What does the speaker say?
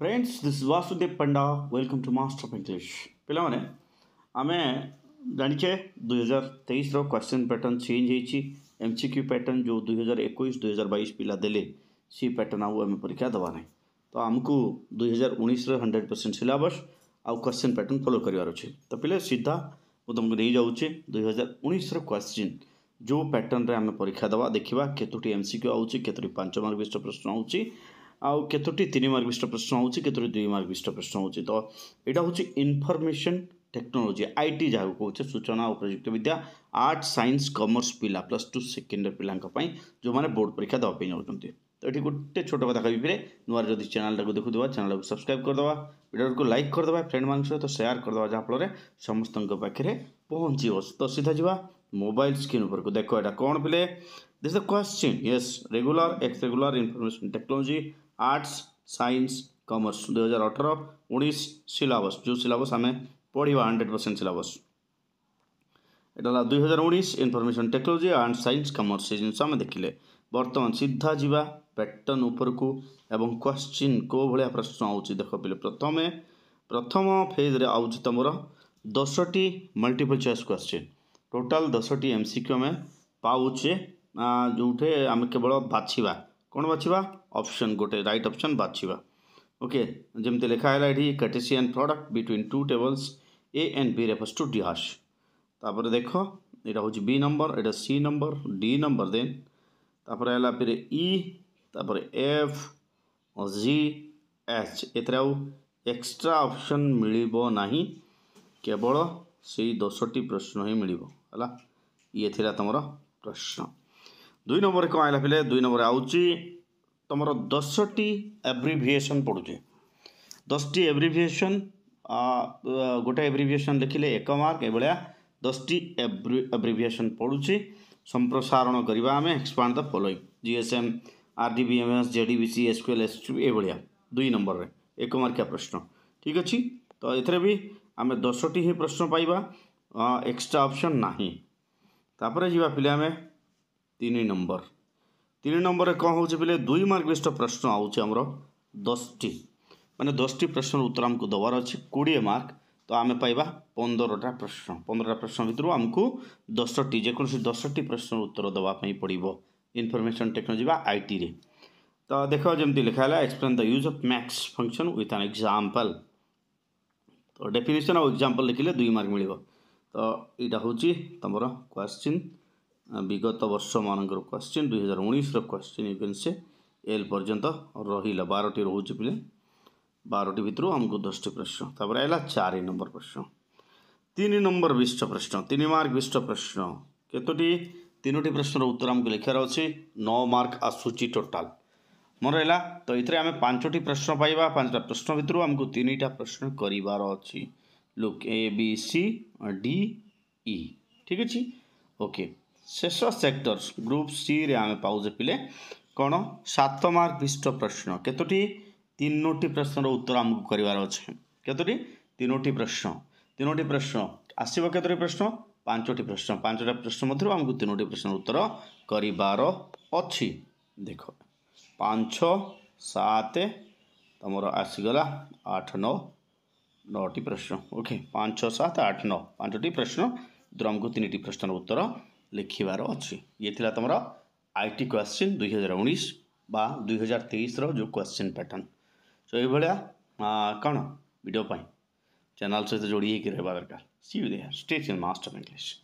friends this Vasudev Panda welcome to master of English पे आम जाने दुई हजार तेईस क्वेश्चन पैटर्न चेंज होती एम सी क्यू पैटर्न जो दुई हजार एक दुई हजार बैस पिला देखे पैटर्न परीक्षा दबा ना तो आमको दुई हजार उन्नीस hundred percent syllabus question pattern follow करार अच्छे तो पे सीधा मुझे तुमको नहीं जाऊँ दुई हजार उन्नीस क्वेश्चन जो पैटर्न आम परीक्षा दवा देखा केतोटी एम सिक्यू आतोटी पांच मार्क विशिष्ट प्रश्न आ ଆଉ କେତୋଟି ତିନି ମାର୍କ ବିଶିଷ୍ଟ ପ୍ରଶ୍ନ ହେଉଛି କେତୋଟି ଦୁଇ ମାର୍କ ବିଶିଷ୍ଟ ପ୍ରଶ୍ନ ହେଉଛି ତ ଏଇଟା ହେଉଛି ଇନଫର୍ମେସନ୍ ଟେକ୍ନୋଲୋଜି ଆଇ ଟି ଯାହାକୁ କହୁଛେ ସୂଚନା ଓ ପ୍ରଯୁକ୍ତି ବିଦ୍ୟା ଆର୍ଟ ସାଇନ୍ସ କମର୍ସ ପିଲା ପ୍ଲସ୍ ଟୁ ସେକେଣ୍ଡ ପିଲାଙ୍କ ପାଇଁ ଯେଉଁମାନେ ବୋର୍ଡ଼ ପରୀକ୍ଷା ଦେବା ପାଇଁ ଯାଉଛନ୍ତି ତ ଏଠି ଗୋଟେ ଛୋଟ କଥା କହିବି ନୂଆରେ ଯଦି ଚ୍ୟାନେଲ୍ଟାକୁ ଦେଖୁଥିବା ଚ୍ୟାନେଲ୍ଟାକୁ ସବସ୍କ୍ରାଇବ୍ କରିଦେବା ଭିଡ଼ିଓକୁ ଲାଇକ୍ କରିଦେବା ଫ୍ରେଣ୍ଡମାନଙ୍କ ସହିତ ସେୟାର କରିଦେବା ଯାହାଫଳରେ ସମସ୍ତଙ୍କ ପାଖରେ ପହଞ୍ଚିବ ତ ସିଧା ଯିବା ମୋବାଇଲ୍ ସ୍କ୍ରିନ୍ ଉପରକୁ ଦେଖ ଏଇଟା କ'ଣ ପିଲେ this the question yes regular ex regular information technology arts science commerce ଦୁଇ ହଜାର ଅଠର ଉଣେଇଶ ସିଲାବସ୍ ଯେଉଁ ସିଲାବସ୍ ଆମେ ପଢ଼ିବା ହଣ୍ଡ୍ରେଡ଼ ପରସେଣ୍ଟ ସିଲାବସ୍ ଏଇଟା ହେଲା ଦୁଇ ହଜାର ଉଣେଇଶ information technology and science commerce ଏ ଜିନିଷ ଆମେ ଦେଖିଲେ ବର୍ତ୍ତମାନ ସିଧା ଯିବା ପ୍ୟାଟର୍ନ ଉପରକୁ ଏବଂ କ୍ୱେଶ୍ଚିନ୍ କେଉଁ ଭଳିଆ ପ୍ରଶ୍ନ ଆଉଛି ଦେଖ ପିଲେ ପ୍ରଥମେ ପ୍ରଥମ ଫେଜ୍ରେ ଆଉଛି ତୁମର ଦଶଟି ମଲ୍ଟିପଲ୍ ଚଏସ୍ କ୍ୱେଶ୍ଚିନ୍ ଟୋଟାଲ୍ ଦଶଟି ଏମ୍ ସି କ୍ୟୁ ଆମେ ପାଉଛେ ଯେଉଁଠି ଆମେ କେବଳ ବାଛିବା कौन बाछवा ऑप्शन गोटे राइट ऑप्शन बाछवा ओके जमी लिखा है ये Cartesian product between two tables A and B refers to D हाश तापर देख यहाँ हूँ बी नंबर ये C number D number then तापर है फिर इपर एफ जी एच एथर एक्स्ट्रा ऑप्शन मिलना केवल से दस टी प्रश्न ही मिल ये तुम प्रश्न दुई नंबर कौन आईला पे दुई नंबर आम दस टी एब्रिभिएसन पढ़ुचे दस टी एब्रिभिएसन गोटे एब्रिभिएसन लिखिले एक मार्क ये दस टी एब्रिभिएसन पढ़ुचे संप्रसारण करवा आम expand the following GSM R D B M S J D C SQL ए भाया दुई नंबर में एक मार्किया प्रश्न ठीक अच्छे तो ये भी आम दस टी प्रश्न पाइबा एक्सट्रा अपसन नापर जावा पे आम ତିନି ନମ୍ବର ତିନି ନମ୍ବରରେ କ'ଣ ହେଉଛି ବୋଲେ ଦୁଇ ମାର୍କ ବିଶିଷ୍ଟ ପ୍ରଶ୍ନ ଆଉଛି ଆମର ଦଶଟି ମାନେ ଦଶଟି ପ୍ରଶ୍ନର ଉତ୍ତର ଆମକୁ ଦେବାର ଅଛି କୋଡ଼ିଏ ମାର୍କ ତ ଆମେ ପାଇବା ପନ୍ଦରଟା ପ୍ରଶ୍ନ ପନ୍ଦରଟା ପ୍ରଶ୍ନ ଭିତରୁ ଆମକୁ ଦଶଟି ଯେକୌଣସି ଦଶଟି ପ୍ରଶ୍ନର ଉତ୍ତର ଦେବା ପାଇଁ ପଡ଼ିବ ଇନଫର୍ମେସନ୍ ଟେକ୍ନୋଲୋଜି ବା ଆଇଟିରେ ତ ଦେଖ ଯେମିତି ଲେଖା ହେଲା explain the use of max function with an example ତ ଡେଫିନେସନ୍ ଆଉ ଏକ୍ଜାମ୍ପଲ୍ ଲେଖିଲେ ଦୁଇ ମାର୍କ ମିଳିବ ତ ଏଇଟା ହେଉଛି ତୁମର କ୍ୱାଶ୍ଚିନ୍ ବିଗତ ବର୍ଷମାନଙ୍କର କ୍ୱେଶ୍ଚିନ୍ ଦୁଇ ହଜାର ଉଣେଇଶର question you can say L ପର୍ଯ୍ୟନ୍ତ ରହିଲା ବାରଟି ରହୁଛି ପିଲେ ବାରଟି ଭିତରୁ ଆମକୁ ଦଶଟି ପ୍ରଶ୍ନ ତାପରେ ଆସିଲା ଚାରି ନମ୍ବର ପ୍ରଶ୍ନ ତିନି ନମ୍ବର ବିଷ୍ଟ ପ୍ରଶ୍ନ ତିନି ମାର୍କ ବିଷ୍ଟ ପ୍ରଶ୍ନ କେତୋଟି ତିନୋଟି ପ୍ରଶ୍ନର ଉତ୍ତର ଆମକୁ ଲେଖିବାର ଅଛି ନଅ ମାର୍କ ଆସୁଛି ଟୋଟାଲ ମନେ ରହିଲା ତ ଏଥିରେ ଆମେ ପାଞ୍ଚଟି ପ୍ରଶ୍ନ ପାଇବା ପାଞ୍ଚଟା ପ୍ରଶ୍ନ ଭିତରୁ ଆମକୁ ତିନିଟା ପ୍ରଶ୍ନ କରିବାର ଅଛି look A B C D E ଠିକ୍ ଅଛି ଓକେ ଶେଷ ସେକ୍ଟର ଗ୍ରୁପ୍ ସିରେ ଆମେ ପାଉଛେ ପିଲେ କ'ଣ ସାତ ମାର୍କ ବିଶିଷ୍ଟ ପ୍ରଶ୍ନ କେତୋଟି ତିନୋଟି ପ୍ରଶ୍ନର ଉତ୍ତର ଆମକୁ କରିବାର ଅଛି କେତୋଟି ତିନୋଟି ପ୍ରଶ୍ନ ତିନୋଟି ପ୍ରଶ୍ନ ଆସିବ କେତୋଟି ପ୍ରଶ୍ନ ପାଞ୍ଚଟି ପ୍ରଶ୍ନ ପାଞ୍ଚଟା ପ୍ରଶ୍ନ ମଧ୍ୟରୁ ଆମକୁ ତିନୋଟି ପ୍ରଶ୍ନର ଉତ୍ତର କରିବାର ଅଛି ଦେଖ ପାଞ୍ଚ ସାତ ତୁମର ଆସିଗଲା ଆଠ ନଅ ନଅଟି ପ୍ରଶ୍ନ ଓକେ ପାଞ୍ଚ ସାତ ଆଠ ନଅ ପାଞ୍ଚଟି ପ୍ରଶ୍ନ ଦୁରମକୁ ତିନିଟି ପ୍ରଶ୍ନର ଉତ୍ତର ଲେଖିବାର ଅଛି ଇଏ ଥିଲା ତୁମର ଆଇ ଟି କ୍ୱେଶ୍ଚିନ୍ ଦୁଇହଜାର ଉଣେଇଶ ବା ଦୁଇହଜାର ତେଇଶର ଯେଉଁ କ୍ୱେଶ୍ଚିନ୍ ପ୍ୟାଟର୍ନ ସୋ ଏଇଭଳିଆ କ'ଣ ଭିଡ଼ିଓ ପାଇଁ ଚ୍ୟାନେଲ୍ ସହିତ ଯୋଡ଼ି ହେଇକି ରହିବା ଦରକାର see you there state in master English